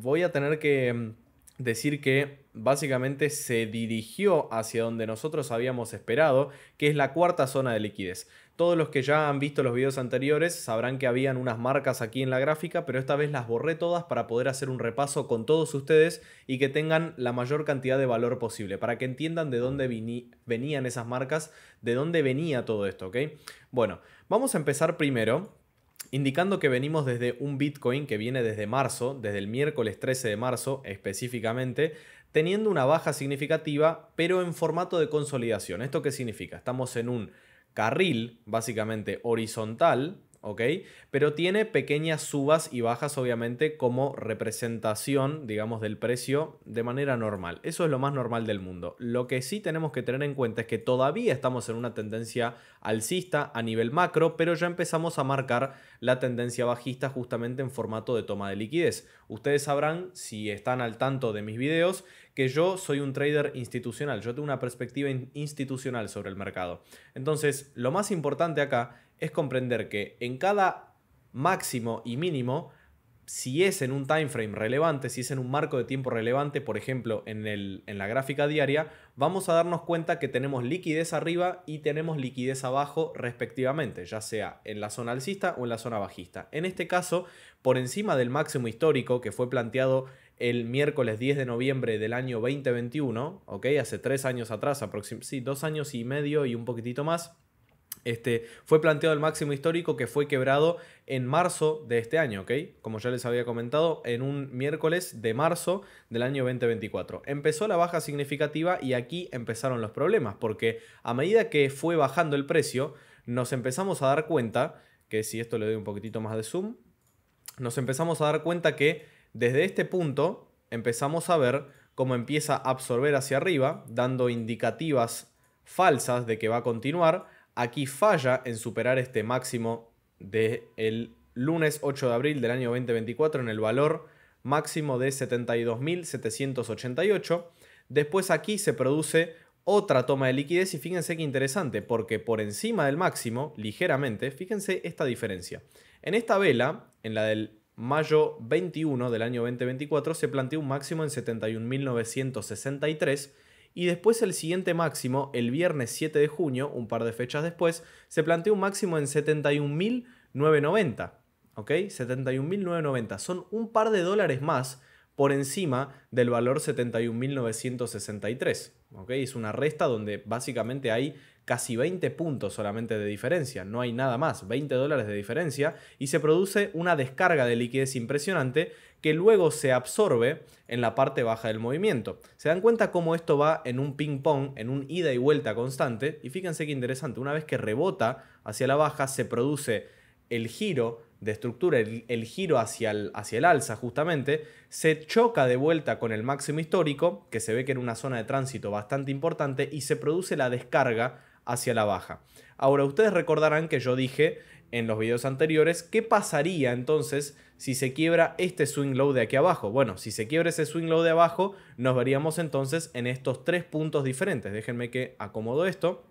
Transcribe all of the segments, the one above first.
voy a tener que mm, decir que básicamente se dirigió hacia donde nosotros habíamos esperado, que es la cuarta zona de liquidez. Todos los que ya han visto los videos anteriores sabrán que habían unas marcas aquí en la gráfica, pero esta vez las borré todas para poder hacer un repaso con todos ustedes y que tengan la mayor cantidad de valor posible, para que entiendan de dónde venían esas marcas, de dónde venía todo esto, ¿ok? Bueno, vamos a empezar primero indicando que venimos desde un Bitcoin que viene desde marzo, desde el miércoles 13 de marzo específicamente, teniendo una baja significativa, pero en formato de consolidación. ¿Esto qué significa? Estamos en un carril básicamente horizontal ¿ok? Pero tiene pequeñas subas y bajas, obviamente, como representación, digamos, del precio de manera normal. Eso es lo más normal del mundo. Lo que sí tenemos que tener en cuenta es que todavía estamos en una tendencia alcista a nivel macro, pero ya empezamos a marcar la tendencia bajista justamente en formato de toma de liquidez. Ustedes sabrán, si están al tanto de mis videos, que yo soy un trader institucional, yo tengo una perspectiva institucional sobre el mercado. Entonces, lo más importante acá es comprender que en cada máximo y mínimo, si es en un time frame relevante, si es en un marco de tiempo relevante, por ejemplo, en, el, en la gráfica diaria, vamos a darnos cuenta que tenemos liquidez arriba y tenemos liquidez abajo respectivamente, ya sea en la zona alcista o en la zona bajista. En este caso, por encima del máximo histórico que fue planteado el miércoles 10 de noviembre del año 2021, ¿ok? Hace tres años atrás, aproximadamente, dos años y medio y un poquitito más, este, fue planteado el máximo histórico que fue quebrado en marzo de este año, ¿ok? Como ya les había comentado, en un miércoles de marzo del año 2024. Empezó la baja significativa y aquí empezaron los problemas, porque a medida que fue bajando el precio, nos empezamos a dar cuenta, que si esto le doy un poquitito más de zoom, nos empezamos a dar cuenta que desde este punto empezamos a ver cómo empieza a absorber hacia arriba, dando indicativas falsas de que va a continuar Aquí falla en superar este máximo del lunes 8 de abril del año 2024 en el valor máximo de 72.788. Después aquí se produce otra toma de liquidez y fíjense qué interesante, porque por encima del máximo, ligeramente, fíjense esta diferencia. En esta vela, en la del mayo 21 del año 2024, se planteó un máximo en 71.963 y después el siguiente máximo, el viernes 7 de junio, un par de fechas después, se planteó un máximo en 71.990. ¿Ok? 71.990. Son un par de dólares más por encima del valor 71.963. ¿Ok? Es una resta donde básicamente hay casi 20 puntos solamente de diferencia, no hay nada más, 20 dólares de diferencia, y se produce una descarga de liquidez impresionante que luego se absorbe en la parte baja del movimiento. Se dan cuenta cómo esto va en un ping-pong, en un ida y vuelta constante, y fíjense qué interesante, una vez que rebota hacia la baja se produce el giro de estructura, el, giro hacia el, hacia el alza justamente, se choca de vuelta con el máximo histórico, que se ve que era una zona de tránsito bastante importante, y se produce la descarga hacia la baja. Ahora, ustedes recordarán que yo dije en los videos anteriores, ¿qué pasaría entonces si se quiebra este swing low de aquí abajo? Bueno, si se quiebra ese swing low de abajo, nos veríamos entonces en estos tres puntos diferentes. Déjenme que acomodo esto.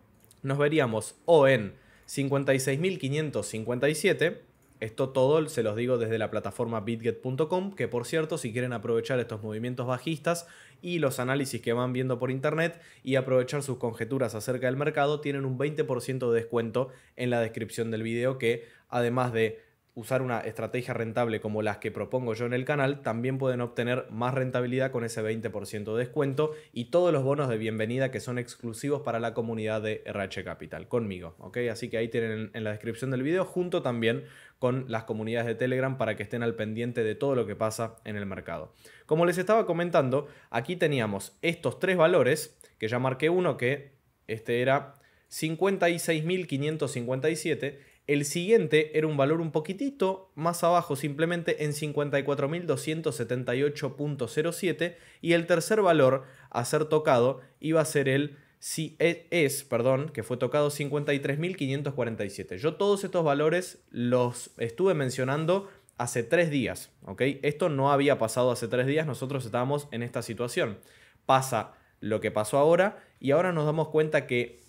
Nos veríamos o en 56.557 esto todo se los digo desde la plataforma bitget.com, que por cierto, si quieren aprovechar estos movimientos bajistas y los análisis que van viendo por internet y aprovechar sus conjeturas acerca del mercado, tienen un 20% de descuento en la descripción del video que además de usar una estrategia rentable como las que propongo yo en el canal, también pueden obtener más rentabilidad con ese 20% de descuento y todos los bonos de bienvenida que son exclusivos para la comunidad de RH Capital, conmigo, ¿ok? Así que ahí tienen en la descripción del video, junto también con las comunidades de Telegram para que estén al pendiente de todo lo que pasa en el mercado. Como les estaba comentando, aquí teníamos estos tres valores, que ya marqué uno que este era 56.557, el siguiente era un valor un poquitito más abajo, simplemente en 54.278.07. Y el tercer valor a ser tocado iba a ser el si e, es, perdón, que fue tocado 53.547. Yo todos estos valores los estuve mencionando hace tres días, ¿ok? Esto no había pasado hace tres días, nosotros estábamos en esta situación. Pasa lo que pasó ahora y ahora nos damos cuenta que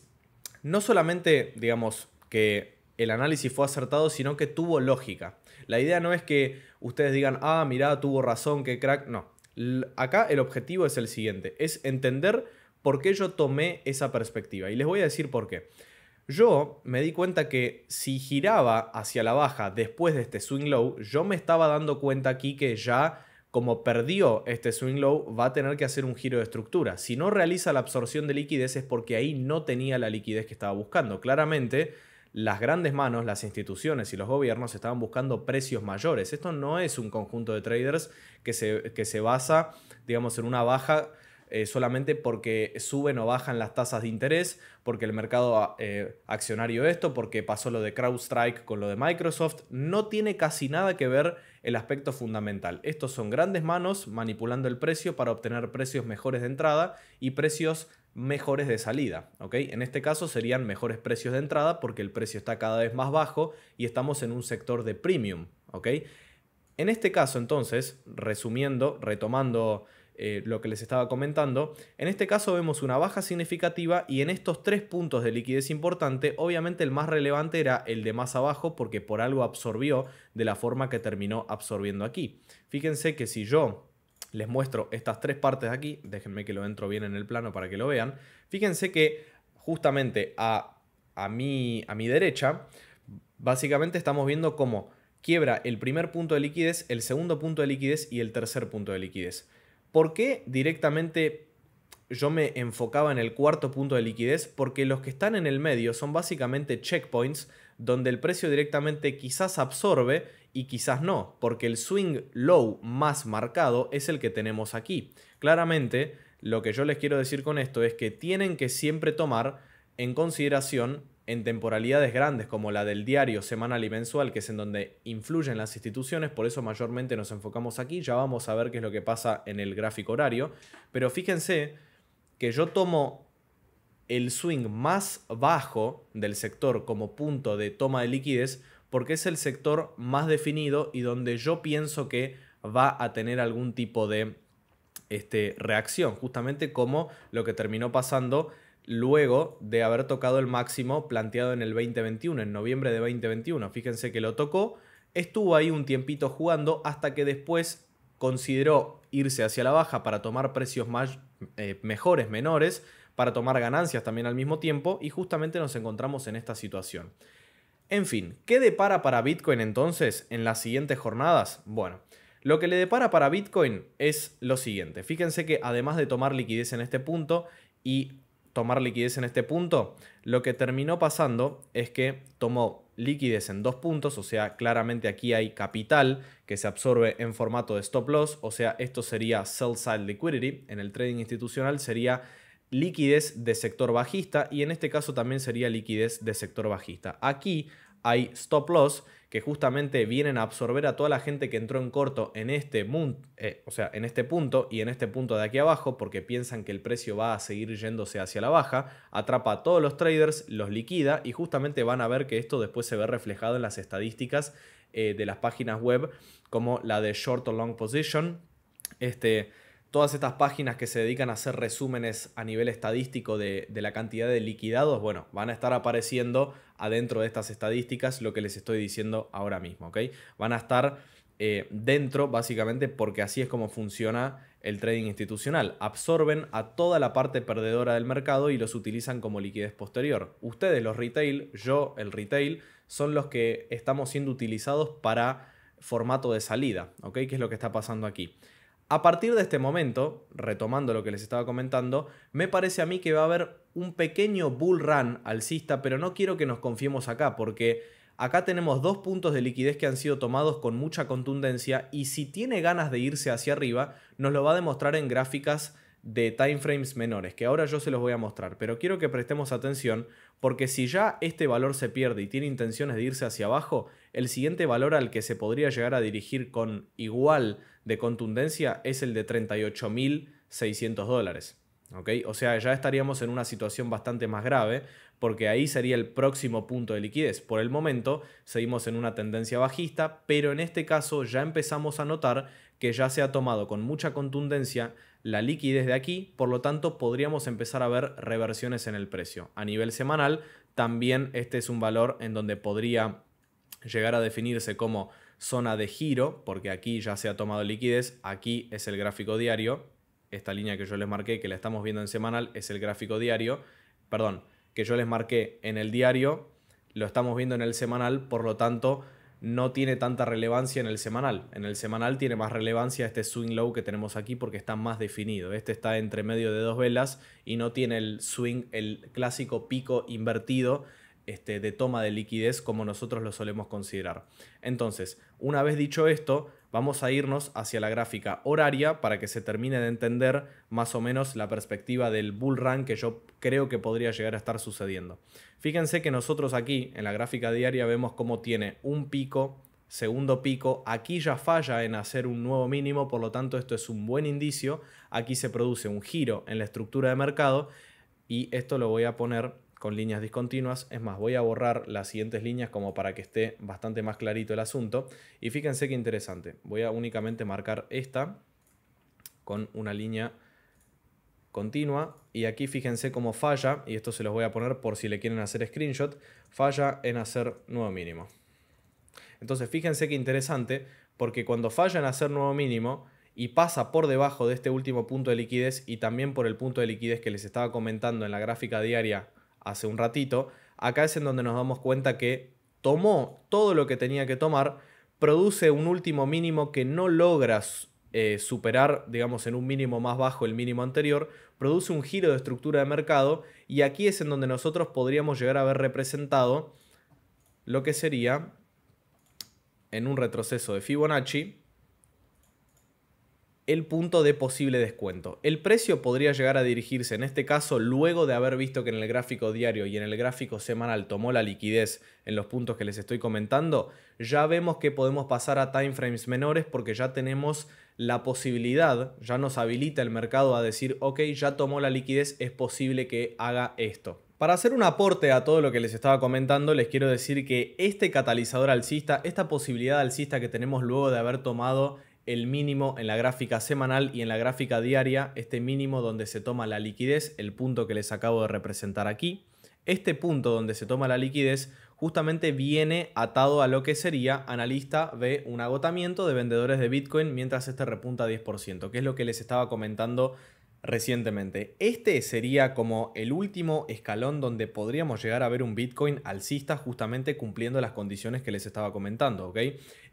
no solamente, digamos, que el análisis fue acertado, sino que tuvo lógica. La idea no es que ustedes digan, ah, mirá, tuvo razón, qué crack. No. acá el objetivo es el siguiente, es entender por qué yo tomé esa perspectiva. Y les voy a decir por qué. Yo me di cuenta que si giraba hacia la baja después de este swing low, yo me estaba dando cuenta aquí que ya como perdió este swing low, va a tener que hacer un giro de estructura. Si no realiza la absorción de liquidez es porque ahí no tenía la liquidez que estaba buscando. Claramente las grandes manos, las instituciones y los gobiernos estaban buscando precios mayores. Esto no es un conjunto de traders que se, que se basa, digamos, en una baja eh, solamente porque suben o bajan las tasas de interés, porque el mercado ah, eh, accionario esto, porque pasó lo de CrowdStrike con lo de Microsoft, no tiene casi nada que ver el aspecto fundamental. Estos son grandes manos manipulando el precio para obtener precios mejores de entrada y precios mejores de salida, ¿ok? En este caso serían mejores precios de entrada porque el precio está cada vez más bajo y estamos en un sector de premium, ¿ok? En este caso entonces, resumiendo, retomando eh, lo que les estaba comentando, en este caso vemos una baja significativa y en estos tres puntos de liquidez importante, obviamente el más relevante era el de más abajo porque por algo absorbió de la forma que terminó absorbiendo aquí. Fíjense que si yo les muestro estas tres partes de aquí, déjenme que lo entro bien en el plano para que lo vean. Fíjense que justamente a, a mi derecha, básicamente estamos viendo cómo quiebra el primer punto de liquidez, el segundo punto de liquidez y el tercer punto de liquidez. ¿Por qué directamente yo me enfocaba en el cuarto punto de liquidez? Porque los que están en el medio son básicamente checkpoints donde el precio directamente quizás absorbe y quizás no, porque el swing low más marcado es el que tenemos aquí. Claramente, lo que yo les quiero decir con esto es que tienen que siempre tomar en consideración en temporalidades grandes como la del diario, semanal y mensual, que es en donde influyen las instituciones, por eso mayormente nos enfocamos aquí, ya vamos a ver qué es lo que pasa en el gráfico horario, pero fíjense que yo tomo el swing más bajo del sector como punto de toma de liquidez porque es el sector más definido y donde yo pienso que va a tener algún tipo de este, reacción, justamente como lo que terminó pasando luego de haber tocado el máximo planteado en el 2021, en noviembre de 2021. Fíjense que lo tocó, estuvo ahí un tiempito jugando hasta que después consideró irse hacia la baja para tomar precios más, eh, mejores, menores, para tomar ganancias también al mismo tiempo y justamente nos encontramos en esta situación. En fin, ¿qué depara para Bitcoin entonces en las siguientes jornadas? Bueno, lo que le depara para Bitcoin es lo siguiente. Fíjense que además de tomar liquidez en este punto y tomar liquidez en este punto, lo que terminó pasando es que tomó liquidez en dos puntos, o sea, claramente aquí hay capital que se absorbe en formato de stop loss, o sea, esto sería sell side liquidity, en el trading institucional sería liquidez de sector bajista y en este caso también sería liquidez de sector bajista. Aquí hay stop loss que justamente vienen a absorber a toda la gente que entró en corto en este, eh, o sea, en este punto y en este punto de aquí abajo porque piensan que el precio va a seguir yéndose hacia la baja, atrapa a todos los traders, los liquida y justamente van a ver que esto después se ve reflejado en las estadísticas eh, de las páginas web como la de short o long position. Este, todas estas páginas que se dedican a hacer resúmenes a nivel estadístico de, la cantidad de liquidados, bueno, van a estar apareciendo adentro de estas estadísticas lo que les estoy diciendo ahora mismo, ¿ok? Van a estar eh, dentro, básicamente, porque así es como funciona el trading institucional. Absorben a toda la parte perdedora del mercado y los utilizan como liquidez posterior. Ustedes, los retail, yo, el retail, son los que estamos siendo utilizados para formato de salida, ¿ok? ¿Qué es lo que está pasando aquí? A partir de este momento, retomando lo que les estaba comentando, me parece a mí que va a haber un pequeño bull run alcista, pero no quiero que nos confiemos acá, porque acá tenemos dos puntos de liquidez que han sido tomados con mucha contundencia y si tiene ganas de irse hacia arriba, nos lo va a demostrar en gráficas de timeframes menores, que ahora yo se los voy a mostrar, pero quiero que prestemos atención porque si ya este valor se pierde y tiene intenciones de irse hacia abajo, el siguiente valor al que se podría llegar a dirigir con igual de contundencia es el de 38.600 dólares. ¿Okay? O sea, ya estaríamos en una situación bastante más grave porque ahí sería el próximo punto de liquidez. Por el momento seguimos en una tendencia bajista, pero en este caso ya empezamos a notar que ya se ha tomado con mucha contundencia la liquidez de aquí, por lo tanto podríamos empezar a ver reversiones en el precio. A nivel semanal, también este es un valor en donde podría llegar a definirse como zona de giro, porque aquí ya se ha tomado liquidez, aquí es el gráfico diario, esta línea que yo les marqué, que la estamos viendo en semanal, es el gráfico diario, perdón, que yo les marqué en el diario, lo estamos viendo en el semanal, por lo tanto no tiene tanta relevancia en el semanal. En el semanal tiene más relevancia este swing low que tenemos aquí porque está más definido. Este está entre medio de dos velas y no tiene el swing, el clásico pico invertido este, de toma de liquidez como nosotros lo solemos considerar. Entonces, una vez dicho esto, vamos a irnos hacia la gráfica horaria para que se termine de entender más o menos la perspectiva del bull run que yo creo que podría llegar a estar sucediendo. Fíjense que nosotros aquí en la gráfica diaria vemos cómo tiene un pico, segundo pico, aquí ya falla en hacer un nuevo mínimo, por lo tanto esto es un buen indicio, aquí se produce un giro en la estructura de mercado y esto lo voy a poner con líneas discontinuas. Es más, voy a borrar las siguientes líneas como para que esté bastante más clarito el asunto. Y fíjense qué interesante. Voy a únicamente marcar esta con una línea continua. Y aquí fíjense cómo falla, y esto se los voy a poner por si le quieren hacer screenshot, falla en hacer nuevo mínimo. Entonces fíjense qué interesante, porque cuando falla en hacer nuevo mínimo y pasa por debajo de este último punto de liquidez y también por el punto de liquidez que les estaba comentando en la gráfica diaria hace un ratito, acá es en donde nos damos cuenta que tomó todo lo que tenía que tomar, produce un último mínimo que no logras eh, superar, digamos, en un mínimo más bajo el mínimo anterior, produce un giro de estructura de mercado y aquí es en donde nosotros podríamos llegar a ver representado lo que sería en un retroceso de Fibonacci, el punto de posible descuento. El precio podría llegar a dirigirse, en este caso, luego de haber visto que en el gráfico diario y en el gráfico semanal tomó la liquidez en los puntos que les estoy comentando, ya vemos que podemos pasar a timeframes menores porque ya tenemos la posibilidad, ya nos habilita el mercado a decir, ok, ya tomó la liquidez, es posible que haga esto. Para hacer un aporte a todo lo que les estaba comentando, les quiero decir que este catalizador alcista, esta posibilidad alcista que tenemos luego de haber tomado el mínimo en la gráfica semanal y en la gráfica diaria, este mínimo donde se toma la liquidez, el punto que les acabo de representar aquí. Este punto donde se toma la liquidez justamente viene atado a lo que sería analista de un agotamiento de vendedores de Bitcoin mientras este repunta 10%, que es lo que les estaba comentando recientemente. Este sería como el último escalón donde podríamos llegar a ver un Bitcoin alcista justamente cumpliendo las condiciones que les estaba comentando, ¿ok?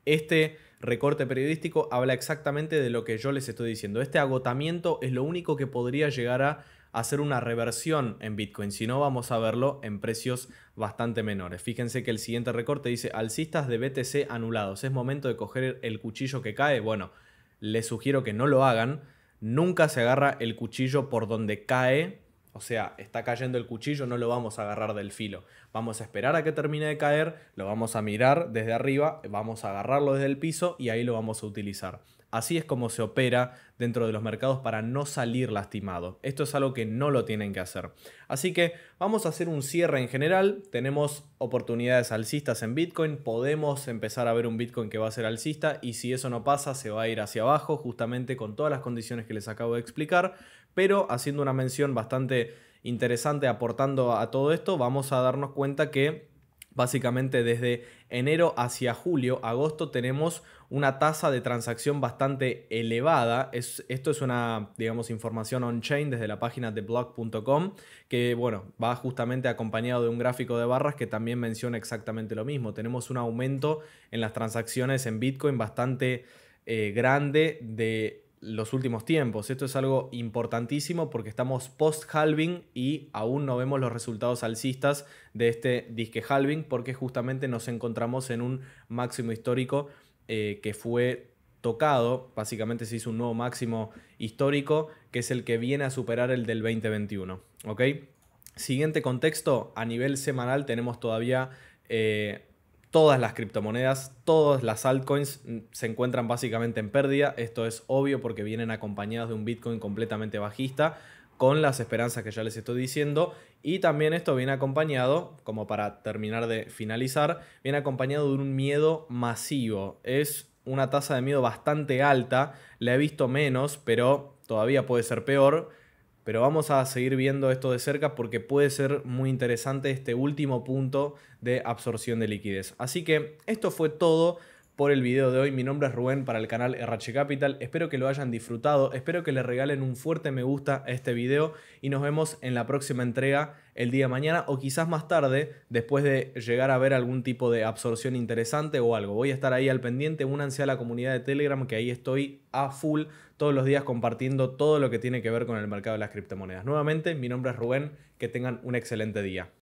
Este recorte periodístico habla exactamente de lo que yo les estoy diciendo. Este agotamiento es lo único que podría llegar a hacer una reversión en Bitcoin, si no vamos a verlo en precios bastante menores. Fíjense que el siguiente recorte dice alcistas de BTC anulados, es momento de coger el cuchillo que cae. Bueno, les sugiero que no lo hagan, nunca se agarra el cuchillo por donde cae o sea, está cayendo el cuchillo, no lo vamos a agarrar del filo. Vamos a esperar a que termine de caer, lo vamos a mirar desde arriba, vamos a agarrarlo desde el piso y ahí lo vamos a utilizar. Así es como se opera dentro de los mercados para no salir lastimado. Esto es algo que no lo tienen que hacer. Así que vamos a hacer un cierre en general. Tenemos oportunidades alcistas en Bitcoin. Podemos empezar a ver un Bitcoin que va a ser alcista y si eso no pasa se va a ir hacia abajo justamente con todas las condiciones que les acabo de explicar. Pero haciendo una mención bastante interesante, aportando a todo esto, vamos a darnos cuenta que Básicamente desde enero hacia julio, agosto tenemos una tasa de transacción bastante elevada. Es, esto es una, digamos, información on-chain desde la página de blog.com que, bueno, va justamente acompañado de un gráfico de barras que también menciona exactamente lo mismo. Tenemos un aumento en las transacciones en Bitcoin bastante eh, grande de los últimos tiempos. Esto es algo importantísimo porque estamos post-halving y aún no vemos los resultados alcistas de este disque halving porque justamente nos encontramos en un máximo histórico eh, que fue tocado, básicamente se hizo un nuevo máximo histórico que es el que viene a superar el del 2021. Siguiente contexto, a nivel semanal tenemos todavía... Eh, todas las criptomonedas, todas las altcoins mm, se encuentran básicamente en pérdida. Esto es obvio porque vienen acompañadas de un Bitcoin completamente bajista con las esperanzas que ya les estoy diciendo. Y también esto viene acompañado, como para terminar de finalizar, viene acompañado de un miedo masivo. Es una tasa de miedo bastante alta, la he visto menos, pero todavía puede ser peor pero vamos a seguir viendo esto de cerca porque puede ser muy interesante este último punto de absorción de liquidez. Así que esto fue todo por el video de hoy. Mi nombre es Rubén para el canal RH Capital. Espero que lo hayan disfrutado. Espero que le regalen un fuerte me gusta a este video y nos vemos en la próxima entrega el día de mañana o quizás más tarde después de llegar a ver algún tipo de absorción interesante o algo. Voy a estar ahí al pendiente. Únanse a la comunidad de Telegram que ahí estoy a full todos los días compartiendo todo lo que tiene que ver con el mercado de las criptomonedas. Nuevamente, mi nombre es Rubén. Que tengan un excelente día.